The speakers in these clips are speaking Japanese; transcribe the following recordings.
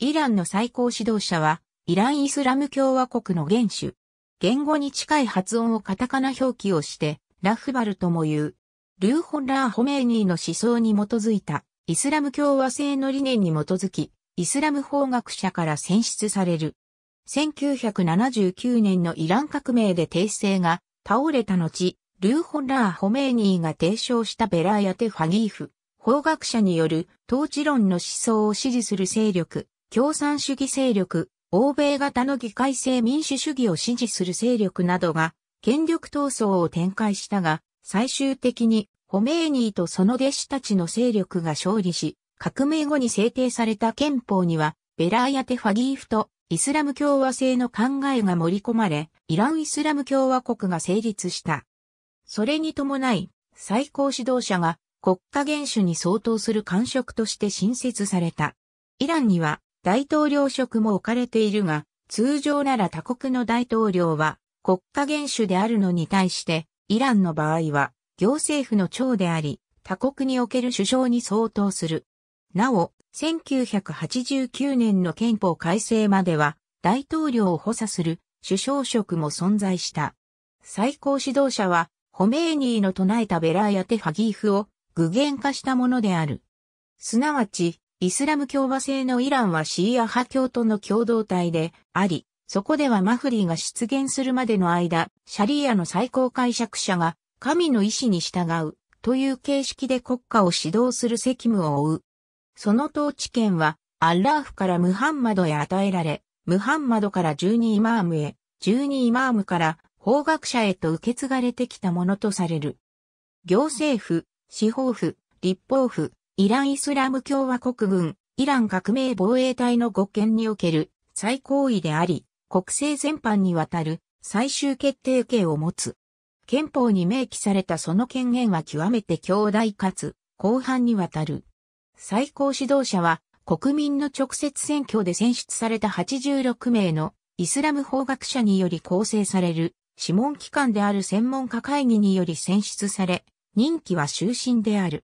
イランの最高指導者は、イラン・イスラム共和国の元首。言語に近い発音をカタカナ表記をして、ラフバルとも言う。ルーホン・ラー・ホメイニーの思想に基づいた、イスラム共和制の理念に基づき、イスラム法学者から選出される。1979年のイラン革命で帝政が倒れた後、ルーホン・ラー・ホメイニーが提唱したベラーヤテ・ファギーフ、法学者による統治論の思想を支持する勢力、共産主義勢力、欧米型の議会制民主主義を支持する勢力などが、権力闘争を展開したが、最終的に、ホメーニーとその弟子たちの勢力が勝利し、革命後に制定された憲法には、ベラーヤテ・ファギーフとイスラム共和制の考えが盛り込まれ、イラン・イスラム共和国が成立した。それに伴い、最高指導者が国家元首に相当する官職として新設された。イランには大統領職も置かれているが、通常なら他国の大統領は国家元首であるのに対して、イランの場合は行政府の長であり、他国における首相に相当する。なお、1989年の憲法改正までは、大統領を補佐する首相職も存在した。最高指導者は、ホメーニーの唱えたベラーヤテファギーフを具現化したものである。すなわち、イスラム共和制のイランはシーア派教徒の共同体であり、そこではマフリーが出現するまでの間、シャリーアの最高解釈者が神の意志に従うという形式で国家を指導する責務を負う。その統治権はアッラーフからムハンマドへ与えられ、ムハンマドから十二イマームへ、十二イマームから法学者へと受け継がれてきたものとされる。行政府、司法府、立法府、イラン・イスラム共和国軍、イラン革命防衛隊の護憲における最高位であり、国政全般にわたる最終決定権を持つ。憲法に明記されたその権限は極めて強大かつ広範にわたる。最高指導者は国民の直接選挙で選出された86名のイスラム法学者により構成される諮問機関である専門家会議により選出され、任期は終身である。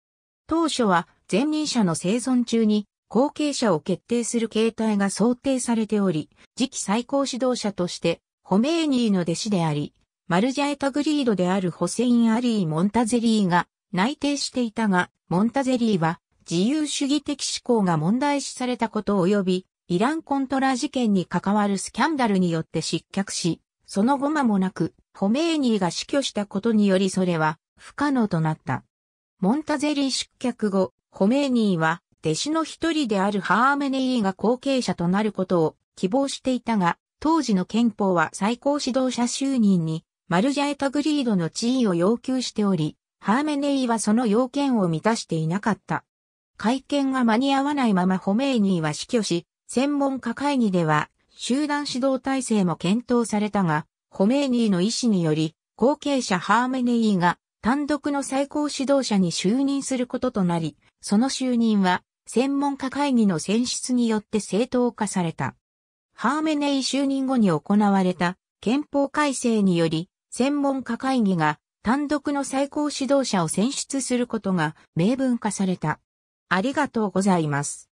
当初は前任者の生存中に後継者を決定する形態が想定されており、次期最高指導者として、ホメーニーの弟子であり、マルジャエタグリードであるホセイン・アリー・モンタゼリーが内定していたが、モンタゼリーは自由主義的思考が問題視されたこと及び、イランコントラ事件に関わるスキャンダルによって失脚し、その後間もなく、ホメーニーが死去したことによりそれは不可能となった。モンタゼリー失脚後、ホメーニーは、弟子の一人であるハーメネイーが後継者となることを希望していたが、当時の憲法は最高指導者就任にマルジャエタグリードの地位を要求しており、ハーメネイはその要件を満たしていなかった。会見が間に合わないままホメイニーは死去し、専門家会議では集団指導体制も検討されたが、ホメイニーの意思により、後継者ハーメネイが単独の最高指導者に就任することとなり、その就任は専門家会議の選出によって正当化された。ハーメネイ就任後に行われた憲法改正により、専門家会議が単独の最高指導者を選出することが明文化された。ありがとうございます。